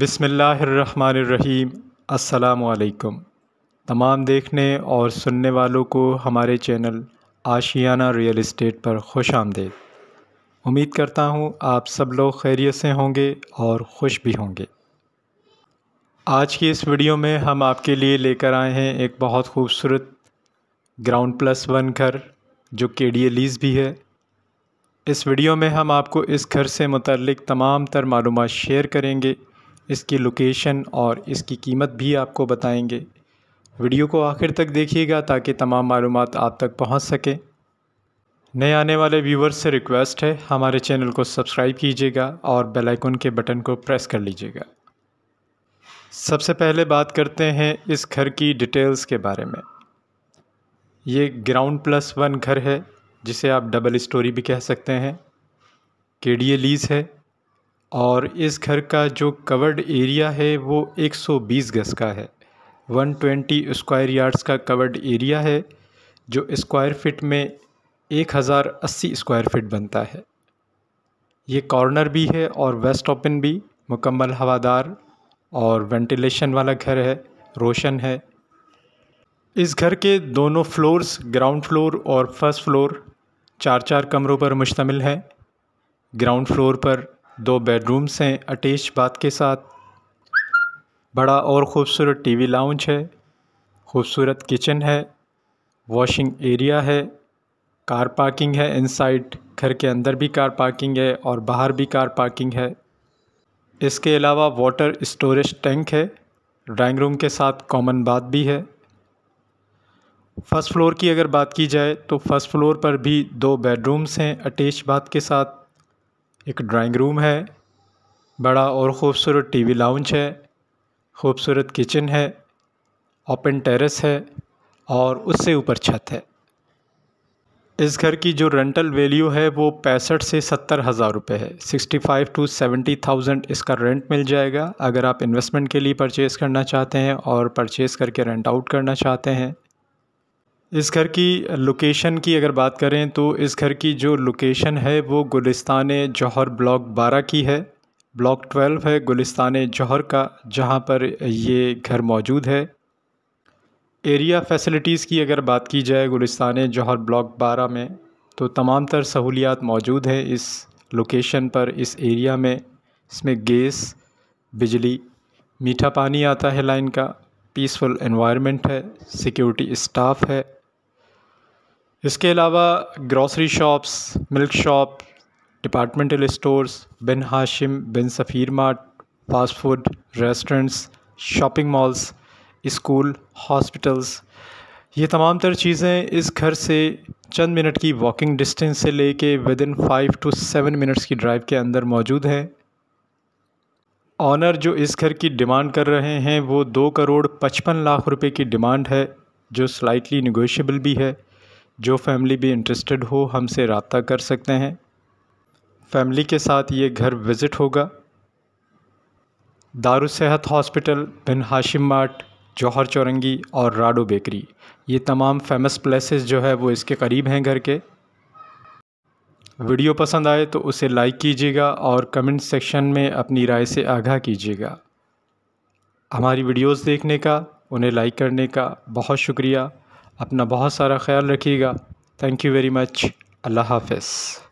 बिसमीम् अल्लाम तमाम देखने और सुनने वालों को हमारे चैनल आशियाना रियल इस्टेट पर खुश आमदेद उम्मीद करता हूँ आप सब लोग खैरियत से होंगे और खुश भी होंगे आज की इस वीडियो में हम आपके लिए लेकर आए हैं एक बहुत खूबसूरत ग्राउंड प्लस वन घर जो के डी लीज़ भी है इस वीडियो में हम आपको इस घर से मुतलक तमाम तर मालूम शेयर करेंगे इसकी लोकेशन और इसकी कीमत भी आपको बताएंगे वीडियो को आखिर तक देखिएगा ताकि तमाम मालूम आप तक पहुंच सके नए आने वाले व्यूवर्स से रिक्वेस्ट है हमारे चैनल को सब्सक्राइब कीजिएगा और बेल आइकन के बटन को प्रेस कर लीजिएगा सबसे पहले बात करते हैं इस घर की डिटेल्स के बारे में ये ग्राउंड प्लस वन घर है जिसे आप डबल स्टोरी भी कह सकते हैं के डी लीज़ है और इस घर का जो कवर्ड एरिया है वो 120 गज़ का है 120 स्क्वायर यार्ड्स का कवर्ड एरिया है जो स्क्वायर फिट में 1080 स्क्वायर फिट बनता है ये कॉर्नर भी है और वेस्ट ओपन भी मुकम्मल हवादार और वेंटिलेशन वाला घर है रोशन है इस घर के दोनों फ्लोर्स ग्राउंड फ्लोर और फर्स्ट फ्लोर चार चार कमरों पर मुश्तमिल है ग्राउंड फ्लोर पर दो बेडरूम्स हैं अटैच बाथ के साथ बड़ा और ख़ूबसूरत टीवी लाउंज है खूबसूरत किचन है वॉशिंग एरिया है कार पार्किंग है इनसाइड घर के अंदर भी कार पार्किंग है और बाहर भी कार पार्किंग है इसके अलावा वाटर स्टोरेज टैंक है ड्राइंग रूम के साथ कॉमन बाथ भी है फ़र्स्ट फ्लोर की अगर बात की जाए तो फ़र्स्ट फ्लोर पर भी दो बेडरूम्स हैं अटैच बाथ के साथ एक ड्राइंग रूम है बड़ा और ख़ूबसूरत टीवी लाउंज है खूबसूरत किचन है ओपन टेरेस है और उससे ऊपर छत है इस घर की जो रेंटल वैल्यू है वो पैंसठ से सत्तर हज़ार रुपये है sixty five to seventy thousand इसका रेंट मिल जाएगा अगर आप इन्वेस्टमेंट के लिए परचेज़ करना चाहते हैं और परचेज़ करके रेंट आउट करना चाहते हैं इस घर की लोकेशन की अगर बात करें तो इस घर की जो लोकेशन है वो गुलिस्तान जौहर ब्लॉक बारह की है ब्लॉक ट्वेल्व है गुलिस्तान जौहर का जहाँ पर ये घर मौजूद है एरिया फैसिलिटीज़ की अगर बात की जाए गुलिस्तान जौहर ब्लॉक बारह में तो तमाम तर सहूलियात मौजूद हैं इस लोकेशन पर इस एरिया में इसमें गैस बिजली मीठा पानी आता है लाइन का पीसफुल इन्वायरमेंट है सिक्योरिटी स्टाफ है इसके अलावा grocery shops milk shop departmental stores Bin Hashim Bin Safeer mart fast food restaurants shopping malls school hospitals ये तमाम तर चीज़ें इस घर से चंद मिनट की वॉकिंग डिस्टेंस से लेके within five to seven minutes की ड्राइव के अंदर मौजूद हैं ऑनर जो इस घर की डिमांड कर रहे हैं वो दो करोड़ पचपन लाख रुपए की डिमांड है जो स्लाइटली निगोशियबल भी है जो फैमिली भी इंटरेस्टेड हो हमसे रबता कर सकते हैं फैमिली के साथ ये घर विज़िट होगा दारुसेहत हॉस्पिटल बिन हाशिम मार्ट जौहर चौरंगी और राडो बेकरी ये तमाम फेमस प्लेसेस जो है वो इसके करीब हैं घर के वीडियो पसंद आए तो उसे लाइक कीजिएगा और कमेंट सेक्शन में अपनी राय से आगाह कीजिएगा हमारी वीडियोस देखने का उन्हें लाइक करने का बहुत शुक्रिया अपना बहुत सारा ख्याल रखिएगा थैंक यू वेरी मच अल्लाह हाफ